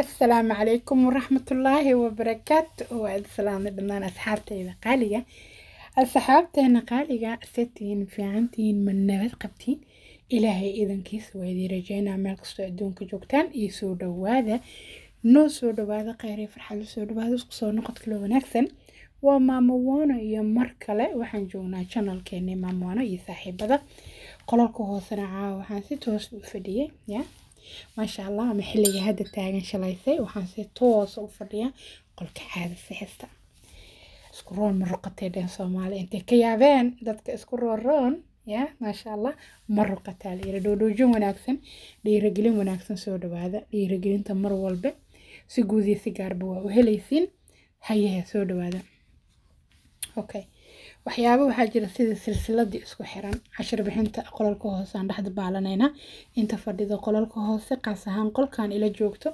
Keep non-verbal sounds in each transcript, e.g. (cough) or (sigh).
asalaamu calaykum waraxmatullaahi wabarakaatu waad salaamda dhammaan asxaabteyda qaaliga asxaabteena qaaliga setihiin fiicantihiin ma nabad qabtiin ilaahay idankiisa waadii rajeynaa meel kastoo adduunka joogtaan iyo soo dhowaada noo soo dhowaada kheyray farxad soo dhowaada isku soo noqod kale wanaagsan waa maamo iyo mar kale waxaan joognaa janalkeeni maamo iyo saaxiibada qololka hoosena caawa waxaan si toos u fadhiyay ya maasha allah ama xilliga hadda taagan shalaysay waxaan si toosa u fadhiyaa qolka caada sixista isku roon ma ruqatay dheen soomaali intay ka yaabeen dadka isku rooroon ya maasha allah ma ruqataa layiri dhoodhoojin wanaagsan dhiirigelin wanaagsan soo dhawaada dhiirigelinta mar walbe si guudiyo si gaarba waa u helaysiin hayaha soo dhawaada okay waxyaaba waxaa jira sida silsiladii isku xiran cashir bixinta qolalka hoose aan dhexda baalanayna inta fadhida qolalka hoose qaas ahaan qolkaan ila joogto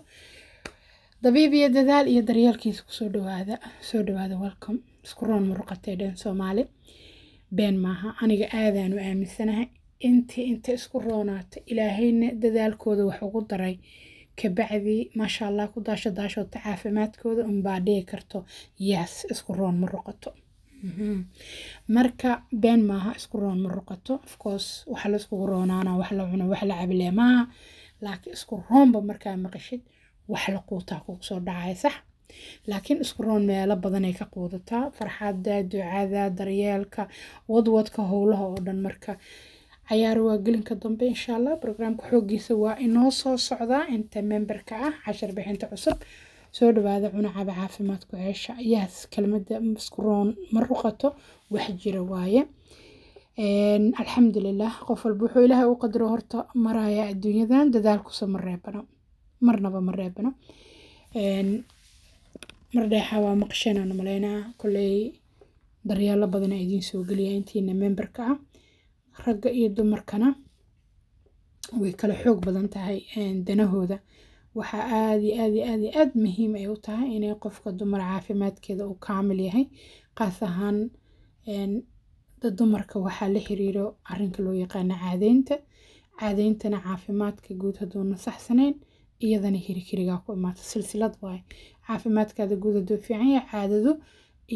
dabiib dadaal iyo daryeelkiisa kusoo dhawaada soo dhawaada welcom isku roon muruqatee dheen soomaali been maaha aniga aadaan u aaminsanahay intii inta isku roonaata ilaahayna dadaalkooda wax ugu daray kabacdii maasha allah ku daasho daashooto caafimaadkooda unbaa dhihi karto yaas isku roon muruqato Mm-hmm. marka been maaha isku roon ma ruqato ofcourse waxa laiskugu roonaana wax la cuno wax la cabilee maaha laakiin isku roonba markaa maqashid wax la quutaa kugu soo dhacaya sax laakiin isku roon meelo badanay ka quudataa farxadda ducada daryeelka wadwadka howlaha oo dhan marka cayaar waa gelinka dambe inshaa allah brograamka xoogiisa waa inoo soo socdaa inta memberka ah cashar bixinta cusub soo dhawaada cuna caba caafimaadku ceesha ayaas kelmada iskuroon ma ruqato wax jira waaye alxamdulilah qof walba wuxuu ilaahay u qadaro horta maraya adduunyadan dadaalkusa ma reebano marnaba ma reebano mar dheexa waa maqasheenaan malaynaa kolley daryaalo badana idiin soo geliya intiina memberka ah ragga iyo dumarkana way kala xoog badan tahay danahooda waxaa aad iyo aad aad aad muhiim ay u tahay inay qofka dumar caafimaadkeeda uu kaamil yahay qaas ahaan da dumarka waxaa la xiriiro arrinka loo yaqaano caadaynta caadayntana caafimaadka guud hadduuna saxsanayn iyadana hirikirigaa ku imaata silsilad waaye caafimaadkaada guud hadduu fiican yahay caadadu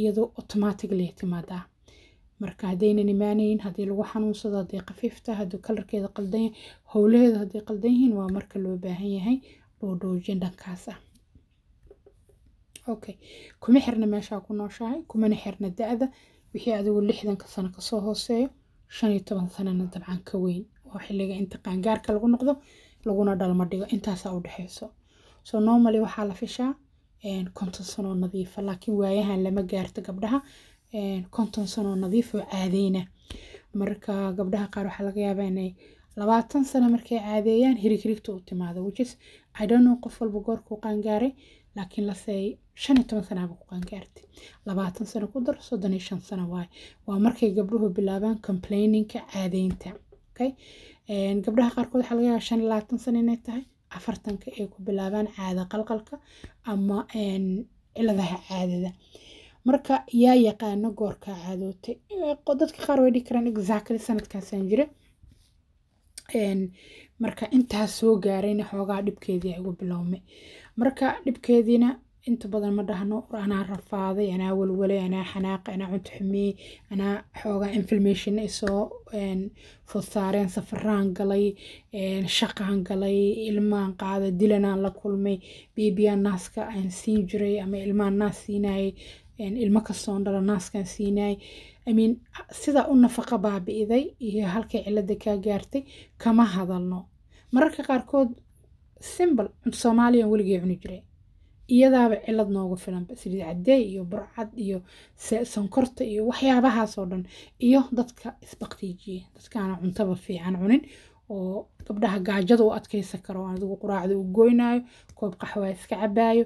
iyadoo automatically timaadaa marka haddaynan imaanayn haddii lagu xanuunsado hadday khafiifta hadduu kalarkeeda qaldan yahay howlaheedu qaldan yihiin waa marka loo baahan yahay dhoodhoojin dhankaas ah okay kuma xirna meeshaa ku nooshahay kumana xirna da-da wixii adigu lixdanka sano kasoo hooseeyo shan iyo toban sanana dabcan ka weyn oo xilliga inta qaangaarka lagu noqdo laguna dhalma dhigo intaasaa u dhexeyso so normally waxaa la fishaa konton sanoo nadiifa ah. laakiin waayahan lama gaarto gabdhaha konton sanoo nadiif oo caadeyna marka gabdhaha qaar waxaa laga yaabaa inay labaatan sano markay caadeeyaan hirigirigta u timaado whichis i don't know qof walba goorkuu qaangaaray laakiin lase shan iyo toban sanaaba ku qaangaartay labaatan sano ku dar soddon iyo shan sano waay waa markay gabdhuhu bilaabaan complainingka caadeynta okay gabdhaha qaarkood waxaa laga yaabaa shan iyo labaatan sano inay tahay afartanka ay ku bilaabaan caada qalqalka ama ciladaha caadada marka yaa yaqaano goorkaa caadootay dadka qaar way dhigi karaan exactly sanadkaasaan jira marka intaa soo gaarayna xoogaa dhibkeedii igu bilowmay marka dhibkeediina inta badan ma dhahno anaa rafaaday anaa walwalay anaa xanaaqay anaa cunto xumiyey anaa xoogaa inflammation ay soo safaraan galay shaqaan galay ilmaan qaada dilanaan la kulmay beebiyaa naaska aan siin jiray ama ilmaan naas siinayay ilmo kastoon dhala naaskaan siinayay amin sidaa u nafaqa baabi'iday iyo halkay cilada kaa gaartay kama hadalno mararka qaarkood simbal soomaaliyan weligay cuni jiray iyadaaba cilad noogu filanba saliid cadeey iyo burcad iyo sonkorta iyo waxyaabahaasoo dhan iyo dadka isbaktiijiye dadkaana cuntaba fiican cunin oo gabdhaha gaajada u adkeysa karo adigu quraacda u goynaayo koob qaxwaa iska cabaayo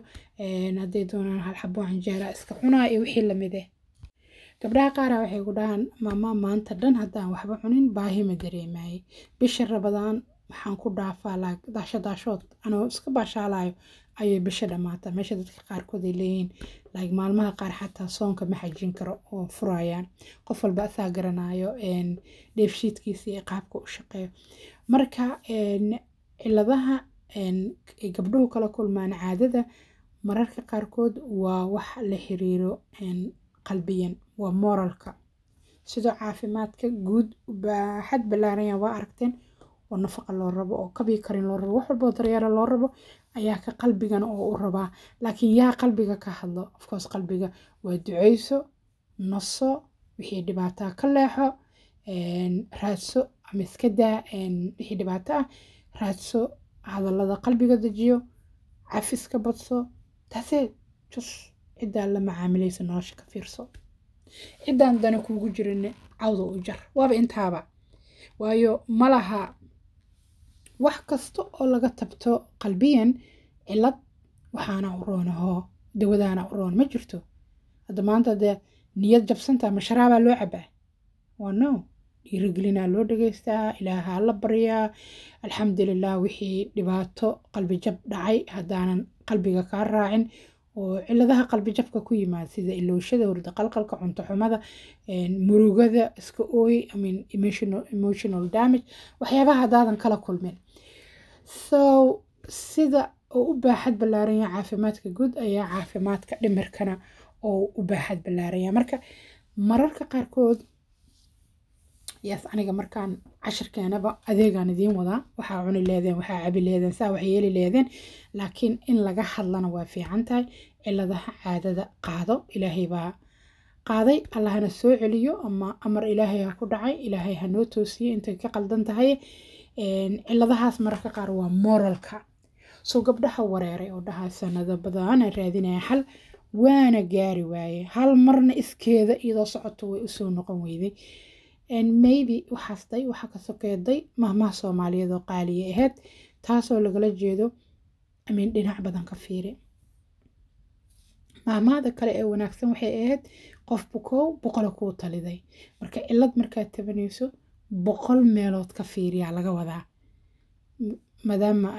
hadday doonaan halxaboo canjeeraa iska cunaayo iyo wixii lamid eh gabdhaha qaaraa waxay ku dhahaan maamaa maanta dhan haddaan waxba cunin baahi ma dareemaayey bisha rabadaan maxaan ku dhaafaa laag daasho anoo iska baashaalayo ayay bisha dhammaata meesha dadka qaarkood ay leeyihiin laag maalmaha qaar xataa soonka ma xajin karo oo furayaan qof walba asaa garanaayo dheefshiidkiisa iyo qaabka u shaqeeyo marka ciladaha gabdhuhu kala kulmaan caadada mararka qaarkood waa wax la xiriiro qalbiyan waa mooralka sidoo caafimaadka guud baaxad ballaaran yaa waa aragteen oo nafaqa loo rabo oo kabii karin loo rabo wax walboo daryeelo loo rabo ayaa ka qalbigana oo u rabaa laakiin yaa qalbiga ka hadlo ofcourse qalbiga waa duceyso naso wixii dhibaataa ka leexo raadso ama iska daa wixii dhibaato ah raadso hadallada qalbiga dejiyo cafiska badso taase jus ciddaa la macaamilaysa nolosha ka fiirso ciddaan dana kuugu jirinne cawda u jar waaba intaaba waayo malaha wax kasta oo laga tabto qalbiyan cilad waxaana u roonaho dawadaana u roon ma jirto hadda maanta dee niyad jabsantaa masharaabaa loo cabaa waa no dhiirigelinaa loo dhagaystaa ilaahaa la baryaa alxamdulilah wixii dhibaato qalbi jab dhacay haddaanan qalbiga kaa raacin oo ciladaha qalbi jabka ku yimaada sida ilowshada hurda qalqalka cunto xumada murugada iska ooy emotional damage waxyaabaha hadaadan kala kulmeen so sida oo u baaxad ballaaranya caafimaadka guud ayaa caafimaadka dhimirkana oo u baaxad ballaaranya marka mararka qaarkood yes aniga markaan cashirkeenaba adeegaan idiin wadaa waxaa cuni leedeen waxaa cabi leedeen saa wax yeeli leedeen laakiin in laga hadlana waa fiican tahay ciladaha caadada qaado ilaahay baa qaaday allahana soo celiyo ama amar ilaahay ha ku dhacay ilaahay hanoo toosiye intay ka qaldan tahay ciladahaas mararka qaar waa moralka soo gabdhaha wareeray oo dhaha sanado badana raadinaya xal waana gaari waaye hal marna iskeeda iyadoo socoto way usoo noqon weyday maybe waxaasday waxaa ka sokeeday mahmaha soomaaliyeedoo qaaliya ahayd taasoo lagala jeedo amin dhinac badan ka fiiri maahmahada kale ee wanaagsan waxay ahayd qofba koow boqola kuu taliday marka cilad markaad tabanayso boqol meelood ka fiiriyaa laga wadaa maadaama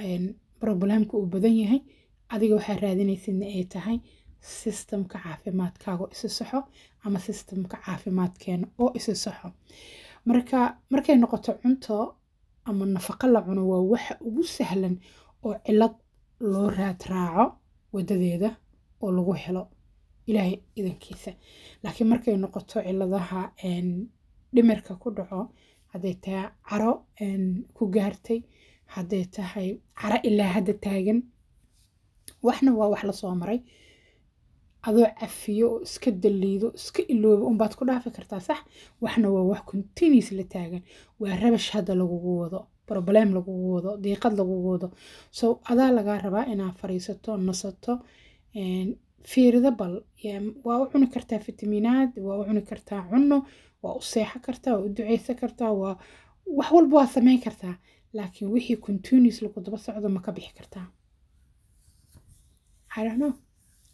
problemka uu badan yahay adiga waxaa raadinaysidna ay tahay sistemka caafimaadkaago isi saxo ama sistemka caafimaadkeena oo isi saxo marka markay noqoto cunto ama nafaqo la cuno waa waxa ugu sahlan oo cilad loo raad raaco wadadeeda oo lagu helo ilaahay idankiisa laakiin markay noqoto ciladaha dhimirka ku dhaco hadday tahay caro ku gaartay hadday tahay caro ilaa hadda taagan waxna waa wax la soo maray adoo cafiyo oo iska daliido iska iloobo unbaad ku dhaafi kartaa sax waxna waa wax continuous la taagan waa rabash hadda lagugu wado broblem lagugu wado diiqad lagugu wado so adaa lagaa rabaa inaad fariisato nasato fiirida bal waa u cuni kartaa fitaminaad waa u cuni kartaa cuno waa u seexo kartaa waa u duceysa kartaa waa wax walba waa sameyn kartaa laakiin wixii continuous lagu daba socdo maka bixi kartaa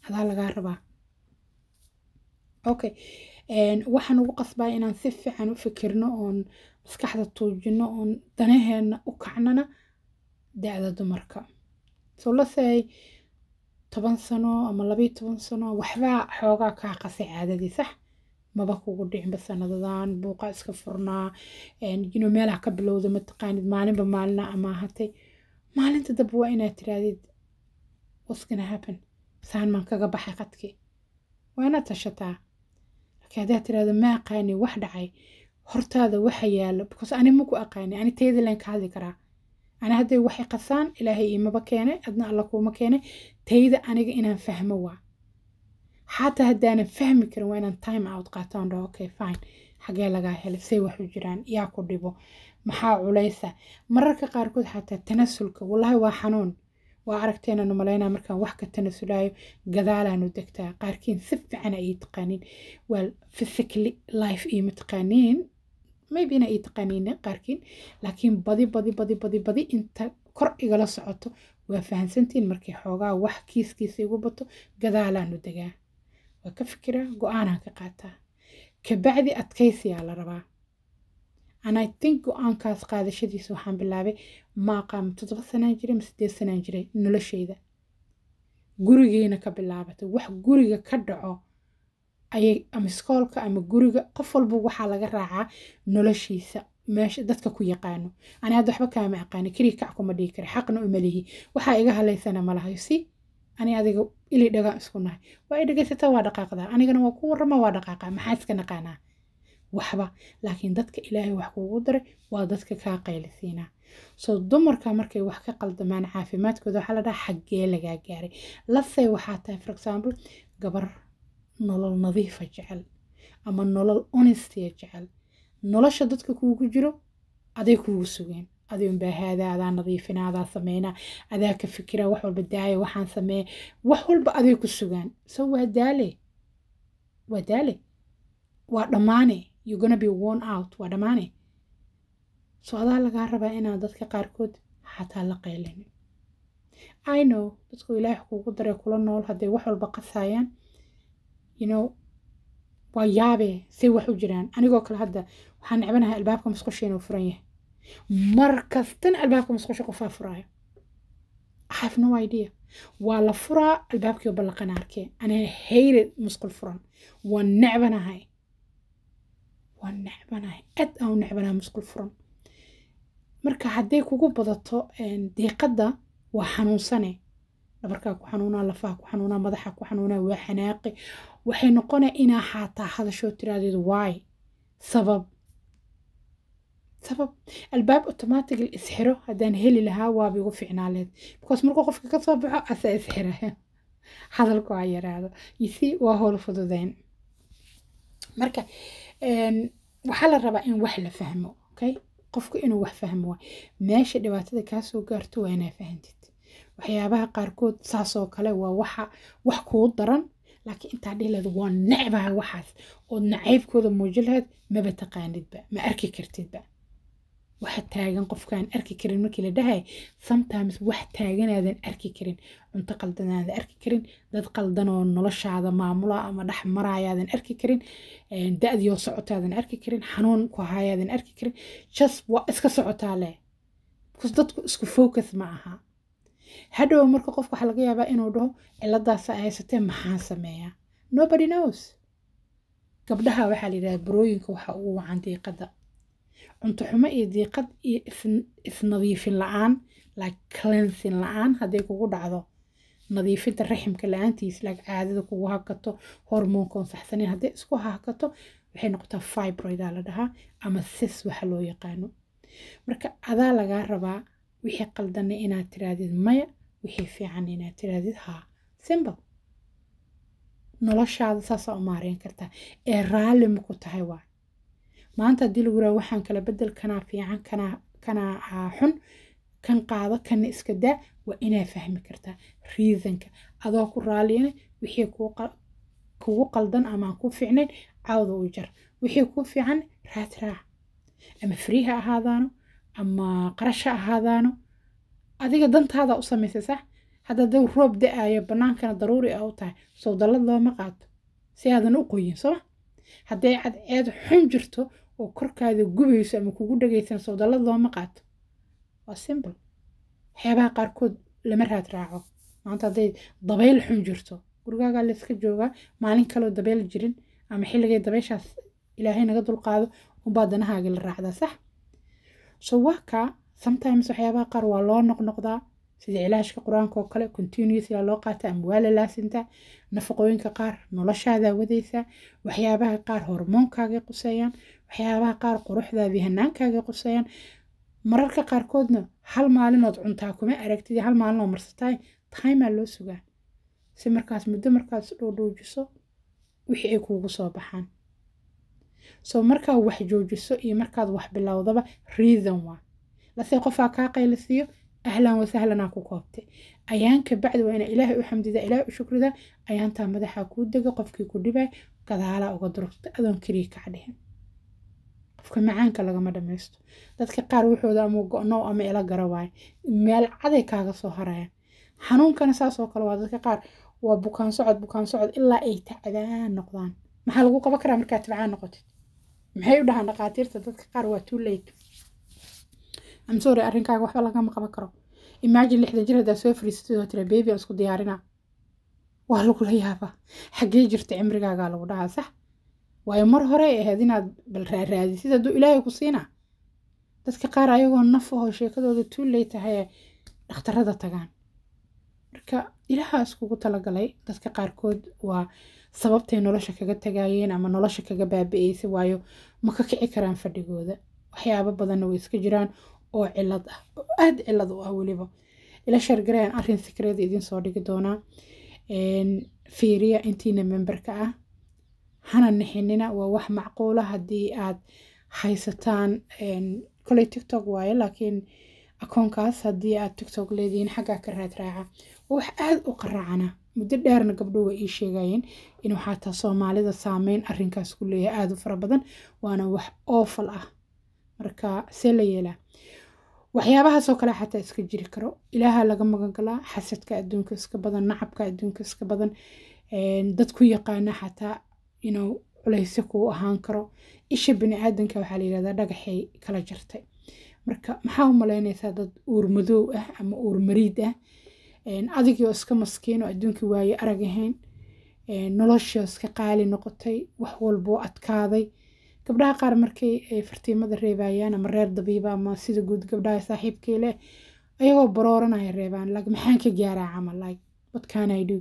adaa lagaa rabaa okay waxaan ugu qasbaa inaan si fiican u fikirno oon maskaxda tuujino oon danaheena u kacnana da-da dumarka soo lasay toban sano ama labayo toban sano waxbaa xoogaa kaa qasay caadadii sax maba kugu dhicinba sanadadan buuqa iska furnaa ino meelaa ka bilowda mataqaanid maalinba maalina ama ahatay maalinta dab waa inaad tiraadid what's happen saanmaan kaga baxay qadkii waana tashataa laakiin haddaad tiraahdo ma aqaani wax dhacay hortaada waxa yaalo bikaas ani maku aqaani ani tayada ka hadli karaa ani hadday waxay qasaan ilaahay imaba keenay adna alla kuuma keenay tayda aniga inaan fahmo waa xataa haddaanan fahmi karin waa inaan time out qaato dhaho okay fine xagee lagaa helay say wax jiraan yaa ku dhibo maxaa culaysa mararka qaarkood xataa tanasulka wallaahi waa xanuun waa aragteenaanu malaynaa markaan wax ka tanasulaayo gadaalaanu degtaa qaarkiin si fiican ay taqaaniin well physically life iyo mataqaaniin maybina ay taqaaniin eh qaarkiin laakiin badi badi badi badi badi inta kor igala socoto waa fahansantiin markay xoogaa wax kiiskiisa igu bato gadaalaanu degaa waa ka fikiraa go-aanaan ka qaataa kabacdi adkaysiyaa la rabaa i tin go-aankaas qaadashadiisa waxaan bilaabay maaqaam toddoba sanaan jiray ma sideed sanaan jiray nolosheyda gurigeyna ka bilaabatay wax guriga ka dhaco ayay ama iskoolka ama guriga qof walba waxaa laga raacaa noloshiisa meesha dadka ku yaqaano ani hadda waxba kaama aqaani keliya kac kuma dhihi kara xaqna uma lihi waxaa iga halaysana ma lahayo si ani adiga ili dhagaan isku nahay waa i dhegaysataa waa dhaqaaqdaa anigana waa ku warama waa dhaqaaqaa maxaa iska naqaanaa waxba laakiin dadka ilaahay wax kuugu daray waa dadka kaa qaylisiinaa soo dumarka markay wax ka qaldamaan caafimaadkooda waxaa la dhahaa xaggee lagaa gaaray lasay waxaa tahay for example gabar nolol nadiifa ah jecel ama nolol honestia ah jecel nolosha dadka kuugu jiro aday kuugu sugeen adunbaa haadaa adaa nadiifina adaa sameynaa adaa ka fikira wax walba daaya waxaan sameeya wax walba aday ku sugaan so waa daale waa daale waa dhammaane you're gonna be worn out waa dhammaane so adaa lagaa rabaa inaa dadka qaarkood xataa la qeelin i know dadku ilaahi kuugu dare kula nool hadday wax walba qasaayaan you know waa yaabee say wax u jiraan anigoo kale hadda waxaan necbanahay albaabka musqusha inuu furan yahay mar kastana albaabka masqusha qofaa furaayo have no idea waa la furaa albaabkii oo ballaqana arkee ana hayre musqul furan waa necbanahay waa necbanahay aad aan u necbanahay musqul furan marka hadday kugu badato diiqadda waa xanuunsane dhabarkaa ku xanuunaa lafaha ku xanuunaa madaxa ku xanuunaa waa xanaaqi waxay noqonaa inaa xaataa hadashoo tiraadeedu waay sabab sabab albaab automatical isxiro haddaan heli lahaa waaba igu fiicnaaleed because markuu qofka ka soo baxo asaa isxira (laughs) hadalku aa yaraado yisi waa howl fududeen marka waxaa la rabaa in wax la fahmo okay qofku inuu wax fahmo meesha dhibaatada kaasoo gaarto waa inaa fahantid waxyaabaha qaarkood saasoo kale waa waxa wax kuu daran laakiin intaa dhihi waa necbaha waxaas ood nacaybkooda muujin lahayd maba taqaanidba ma arki kartidba waxa taagan qofkaan arki karin markii la dhahay sometimes wax taaganaadan arki karin cunto qaldanaadan arki karin dad qaldan oo noloshaada maamula ama dhex marayaadan arki karin eh, da-dioo socotaadan arki karin xanuun ku hayaadan arki karin just waa iska socotaa leh because dadku isku focus ma aha hadhow marka qofka waxaa laga yaabaa inuu dhaho ciladaasa haysatee maxaan sameeyaa nobody knows gabdhaha waxaa la yidhahdaa barooyinka waxa ugu wacan diiqada cunto xumo iyo diiqad iyo isnadiifin la-aan like cleansing la-aan hadday kugu dhacdo nadiifinta raximka la-aantiis like caadada kugu hakato hormoonkoon saxsaneyn hadday isku hakato waxay noqotaa fibroidaa la dhahaa ama sis waxa loo yaqaano marka adaa lagaa rabaa wixii qaldanay inaad tiraadid maya wixii fiican inaad tiraadid haa simba noloshaada saasaa u maareyn kartaa ee raalli maku tahay waa maanta hadii lagu raha waxaan kala bedel kanaa fiican kanaa kanaa xun kan qaado kana iska daa waa inaa fahmi kartaa riidanka adoo ku raaliyana wixii kugu qaldan amaan ku fiicnayn cawda u jar wixii kuu fiican raad ama frii ahaadaano ama qarasha ahaadaano adiga dantaada u samaysa sax hadda da roob da aayo bannaankana daruuri a u tahay soo dallad looma qaato si aadan u qoyin sooma hadday cadceed xun jirto oo korkaada gubayso ama kugu dhagaysan sawdallad looma qaato waa simbol waxyaabaha qaarkood lama raad raaco maanta hadday dabayl xun jirto gurigaagaa layska joogaa maalin kaleo dabayl jirin ama xilligay dabayshaas ilaahay naga dulqaado unbaa danahaaga la raacdaa sax so waa sometimes waxyaabaha qaar waa loo noqnoqdaa sida cilaashka qur-aanka oo kale continuousla loo qaata ama waa lalaasintaa nafaqooyinka qaar noloshaadaa wadaysaa waxyaabaha qaar hormoonkaaga quseeyaan waxyaabaha qaar quruxdaadii hanaankaaga qusayaan mararka qaarkoodna hal maalinood cuntaa kuma aragtid hal maalinoo marsataay taimaa loo sugaa si markaas muddo markaas dhoudhoujiso wixii ay kuugu soo baxaan soo markaa wax joojiso iyo markaad wax bilowdaba reason waa lase qofaa kaa qaylasiiyo ahlan wasahlanaa ku koobtay ayaan kabacdi waa inaa ilaahay u xamdida ilaahay u shukrida ayaantaa madaxaa kuu dega qofkii ku dhibay gadaalaa uga durugta adoon keliya kaca qofka macaanka lagama dhamaysto dadka qaar wuxooda ama go-now ama ila gara waaye meel caday kaaga soo harayaan xanuunkana saas oo kale waa dadka qaar waa bukaan socod bukaan socod ilaa ay tacadaan noqdaan maxaa lagu qaban karaa markaad tacaan noqotid maxay u dhahaan dhakhaatiirta dadka qaar waa too late I'm sorry arrinkaaga waxba lagama qaban karo imagine lixdan jir haddaad soo fariisatid oo tira baby aan isku diyaarinaa waa lagula yaabaa xaggee jirta cimrigaagaa lagu dhahaa sax waayo mar horey ahayd inaad bal raaraadisad hadduu ilaahay ku siina dadka qaar ayagoo naf ahoo sheekadooda tuuley tahay dhakhtarada tagaan marka ilaahaas iskugu talagalay dadka qaarkood waa sababtay nolosha kaga tagayeen ama nolosha kaga baabi'eysa waayo ma kici karaan fadhigooda waxyaaba badanna way iska jiraan oo cilad ah oo aada cilad u ah weliba ila shargarayaan arrin sikreeda idiin soo dhigi doonaa fiiriya intiina memberka ah hana nixinina waa wax macquula haddii aad haysataan koley tictok waaye laakiin akoonkaas haddii aad tiktok leedihiin xaggaa ka raadraaca waa wax aad u qaraacana muddo dheerna gabdho way ii sheegayeen in waxaataa soomaalida saameyn arinkaas ku leeyahay aada u fara badan waana wax oofal ah marka see la yeelaa waxyaabahaasoo kale xataa iska jiri karo ilaaha laga magan xasadka adduunka iska badan nacabka adduunka iska badan dad ku yaqaana xataa inuu culaysi kuu ahaan karo isha biniaadanka waxaa layihahdaa dhagaxay kala jartay marka maxaa u malaynaysaa dad uur ah ama uur mariid ah adigoo iska maskiino adduunka waaye arag ahayn noloshoo iska qaali noqotay wax walboo adkaaday gabdhaha qaar markay ay eh, fartiimada reebayaan ama reer dabiiba ama sida guud gabdhaha saaxiibkay leh ayagoo barooranaya reebaan like maxaan ka gaaraa camal like what can i do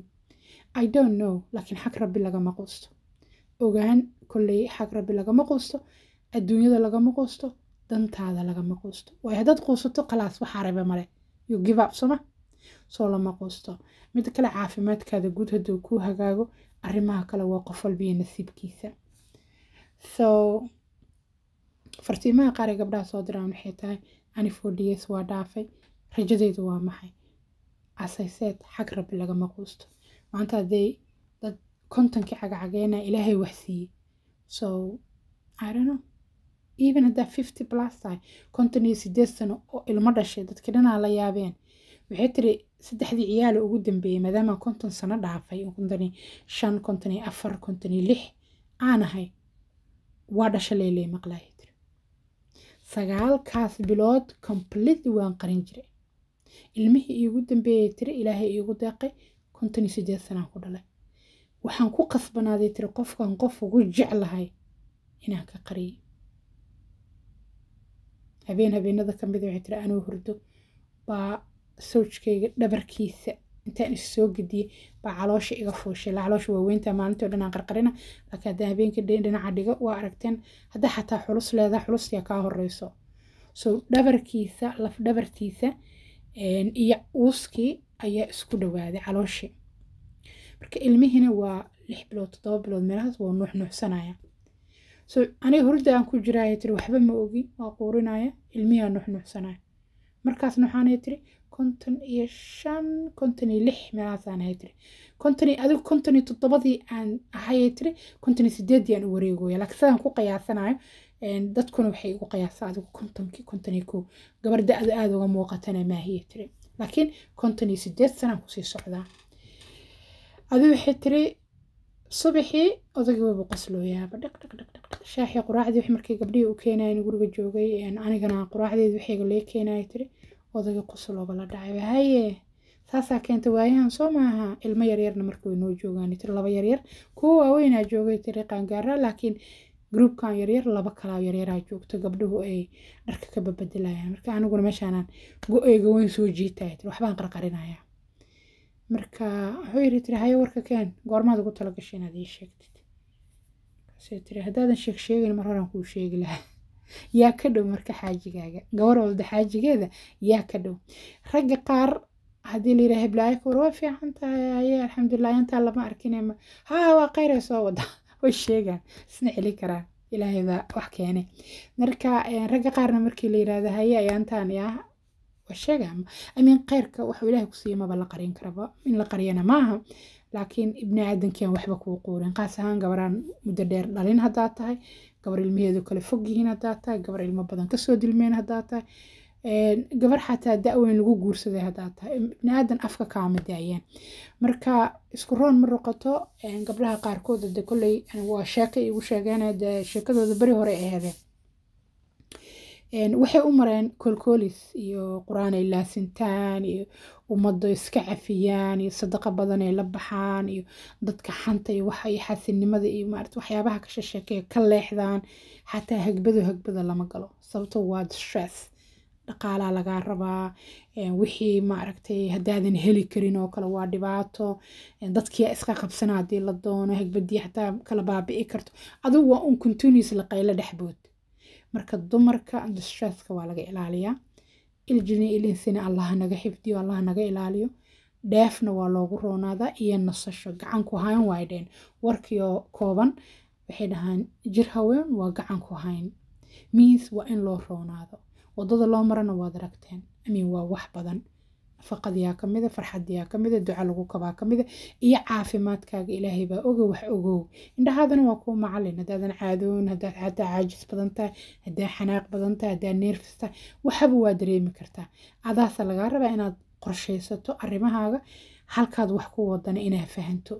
i don't know laakiin xag rabbi lagama quusto ogaan kolley xaq rabbi lagama quusto adduunyada lagama quusto dantaada lagama quusto waayo haddaad quusato khalaas waxaa rabe male you give up soma soo lama quusto midda kale caafimaadkaada guud hadduu kuu hagaago arrimaha kale waa qof walbiyo nasiibkiisa so fartiimaha qaar ee gabdhaha soo diraan waxay tahay ani fodhiyees waa dhaafay rajadeedu waa maxay asaysed xag rabi lagama quusto maanta hadday kontonkii cagacageena ilaahay waxsiiyey so irano even haddaa fifty plus tahay konton iyo sideed sano oo ilmo dhashay dadki dhanaa la yaabeen waxay tiri saddexdii ciyaala ugu dambeeyey maadaamaa konton sano dhaafay kontoni shan kontoni afar kontoni lix aanahay waa dhasha leyley maqlaaya tiri sagaalkaas bilood completely waan qarin jiray ilmihii iigu dambeeyey tiri ilaahay iigu deeqay kontoni sideed sanaan ku dhalay waxaan ku qasbanaaday tiri qofkan qof ugu jeclahay inaan ka qariyo habeen habeenada ka ah waxay tiri anuu hurdo baa sawjkayga dhabarkiisa intaan issoo soo gediye baa caloosha iga fuushay caloosha waaweynta maalintii o dhan aan qarqarina laakiin haddaan habeenka dhinaca dhigo waa aragteen haddaa xataa xulus leedaha xulus kaa horeyso so dhabarkiisa laf dhabartiisa iyo uuskii ayaa isku dhawaaday calooshii marka ilmihiina waa lix bilood toddoba bilood meelahaas waa nuux nuuxsanaya so aniga hurda aan ku jiraaya tiri waxba ma ogi waa quurinaya ilmihiaa nuux nuuxsanaya markaas nuuxaanay tiri konton iyo shan konton iyo lix meelahaasaan ahay tiri konton adigu konton iyo toddobadii aan ahayay tiri konton iyo sideeddii aan u wareegoya laakiin sidaan ku qiyaasanayo dadkuna waxay igu qiyaasaa adigu kontonkii konton iyo kow gabar da-da aada uga muuqatana maahiya tiri laakiin konton iyo sideed sanaan kusii socdaa adi waxay tiri subaxii odagii waaba qoslooyaaba dhaq dhaq dhaq dhaq shaahii quraacdii wix markii gabdhihii u keenayan guriga joogay anigana quraacdeedu waxayga lee keenaya tiri odagii qoslooba la dhacay haye saasaa keenta waayahan soo maaha ilmo yaryarna marka way noo joogaan tiri laba yaryar kuwa waaweynaa joogay tiri qaangaara laakiin groupkan yaryar laba kalaa yaryaraa joogto gabdhuhu ay dharka ka babedelayaan marka aniguna meeshaanaan go-eyga weyn soo jiitaya tiri waxbaan qarqarinayaa marka wuxuu yiri tiri haya warka keen goormaad ugu talagashay inaad ii sheegtid markaasay tiri haddaadan sheeg sheegayn mar horaan kuu sheegi lahaa (laughs) yaa ka dhow marka xaajigaaga gabar walda xaajigeeda yaa ka dhow ragga qaar haddii la yidhaha heblaayaka war waa fiican tahay aye alxamdulilah intaa lama arkinayma haa waa khayree soo wada (laughs) way sheegaan isna celin karaan ilaahay baa wax keenay marka eh, ragga qaarna markii la yidhaahdo haye ayaantaan yaa sheegam amiin kheyrka waxuu ilaahay ku siiya maba la qarin karaba in la qariyana maaha laakiin ibni aadankian waxba kuu quurin qaas ahaan gabaraan muddo dheer dhalin haddaa tahay gabar ilmaheedu kale fog yihiin haddaa tahay gabar ilmo badan kasoo dilmeen haddaa tahay gabar xataa da lagu guursaday haddaa tahay ibni aadan afka kaama daayeen marka isku roon ma noqoto gabdhaha qaarkood de kolley waa sheeko igu sheegeen sheekadooda beri hore ay hadeen waxay u mareen koolkoolis iyo qur-aanay laasintaan iyo ummado iska cafiyaan iyo sadaqa badanay la baxaan iyo dadka xanta iyo waxa iyo iyo maarata waxyaabaha ka shasheekeeya ka leexdaan xataa hagbado hagbada lama galo sababtoo waa stress dhaqaalaa lagaa rabaa wixii maaragtay haddaadan heli karin oo kale waa dhibaato dadkiia iska qabsana haddii la doono hagbadii xataa kala baabi'i karto adigu waa un laqaylo dhexbood marka dumarka andistresska waa laga ilaaliyaa iljini ilinsina allah naga xifdiyo allah naga ilaaliyo dheefna waa loogu roonaadaa iyo nasasho gacanku hayn waay dheen warkiyo kooban waxay dhahaan jir haween waa gacanku hayn miis waa in loo roonaado wadada loo marana waad aragteen amin waa wax badan nafaqadiyaa kamida farxadiyaa kamida duca lagu kabaa kamida iyo caafimaadkaaga ilaahaybaa oga wax ogow indhahaadana waa kuu macalin hadaadan caadoon hadaa caajis badantahay hadaa xanaaq badantahay hadaa neerfista waxaba waa dareemi kartaa adaasa lagaa rabaa inaad qorshaysato arimahaaga halkaad wax ku wadana inaa fahanto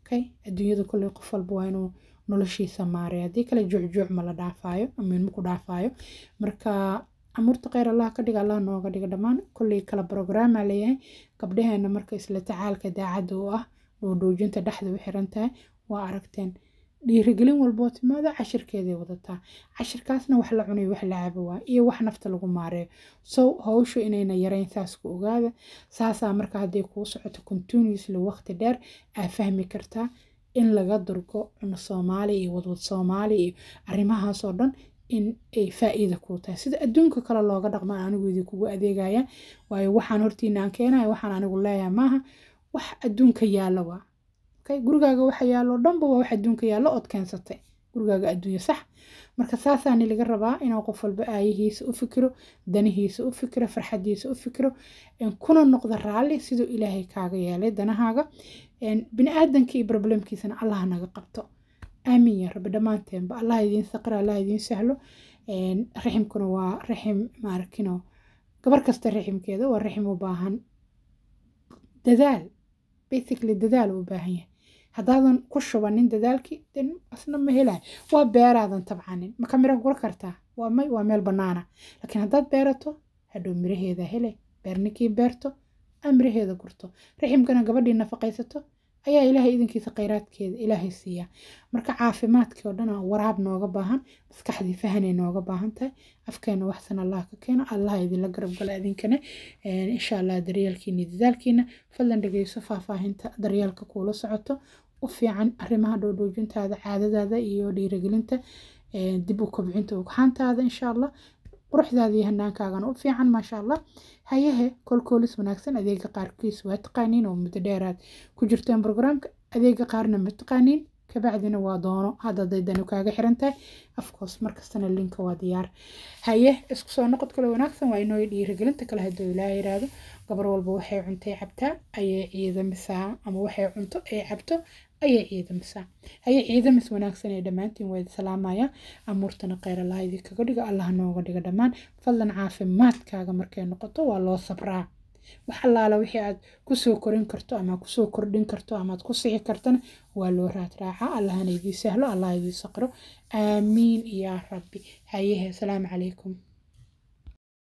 okay adduunyada kolley qof walba waa inuu noloshiisa maaray haddii kale juucjuuc ma la dhaafaayo amiin maku dhaafaayo marka camuurta kheyr allah ka dhiga allah nooga dhiga dhammaan kolley kala brograama leeyahay gabdhaheena marka isla tacaalka daacadda u ah dhoodhoojinta dhexda u xiran tahay waa aragteen dhiirigelin walboo timaada cashirkeeday wadataa cashirkaasna wax la cunay wax la cabo waa iyo wax nafta lagu maareeyo sow hawshu inayna yareyn saasku ogaada saasaa marka hadday kuu socoto continuously waqti dheer aa fahmi kartaa in laga durgo cuno soomaali iyo wadwad soomaali iyo arrimahaasoo dhan in ay faa-iida kuu tahay sida adduunka kale looga dhaqma anigu idinkugu adeegaya waayo waxaan hortiina aan keenaya waxaan anigu leeyahay maaha wax adduunka yaalla okay gurigaaga waxa yaallo dhanba waa wax adduunka yaallo ood keensatay gurigaaga adduunyo sax marka saasaani laga rabaa inuu qof walba aayihiisa u fikiro danihiisa u fikiro farxadiisa u fikiro kuna noqda raalli siduu ilaahay kaaga yeelay danahaaga bini aadamka iyo problemkiisana allah naga qabto aamin ya rabbi dhammaanteenba allah idiin saqir allah idiin sahlo raximkuna waa raxim maarkino gabar kasta raximkeeda waa raxim u baahan dadaal basically dadaal u baahan yahay haddaadan ku shubanin dadaalkii den asna ma helay waa beeraadan tabcanin maka mira kula kartaa waa may waa meel banaana laakiin haddaad beerato hadhow miraheeda hele beerninkii beerto a miraheeda gurto raximkana gabadhii nafaqaysato ayaa ilaahay idinkiisa khayraadkeeda ilaahay siiyaa marka caafimaadkii oo dhana waraab nooga baahan maskaxdii fahanay nooga baahan tahay afkeena waxsan allah ka keeno allah idinla garab gala idinkana insha allah daryeelkiina dadaalkiina fadlan dhegeyso faahfaahinta daryeelka kuula socoto u fiican arrimaha dhowdhoojintaada caadadaada iyo dhiirigelinta dib u kobcinta ugxaantaada insha allah quruxdaada hanaankaagana u fiican maasha allah hayahe kolkoolis wanaagsan adeega qaarkiis waa taqaaniin oo muddo dheeraad ku jirteen brograamka adeega qaarna ma taqaaniin kabacdina waa doono hadda kaaga xiran tahay markastana linka waa diyaar haye isku soo noqod kale wanaagsan waa inoo dhiirigelinta kale hadduu ilaaha yiraahdo gabar walba waxay cuntay cabtaa ayay ciidamisaa ama waxay cunto ay cabto ayaa ciidamsaa ayaa ciidamas wanaagsan ee dhammaantiin waa salaamaya amuurtana kheyr allaha idinkaga dhigo allaha nooga dhiga dhammaan fadlan caafimaadkaaga markay noqoto waa loo sabraa wax allaala wixii aad kusoo korin karto ama kusoo kordhin karto amaad ku sixi kartana waa loo raadraacaa allahana idii sahlo allah idii saqro aamiin yaa rabbi hayehe asalaamu calaykum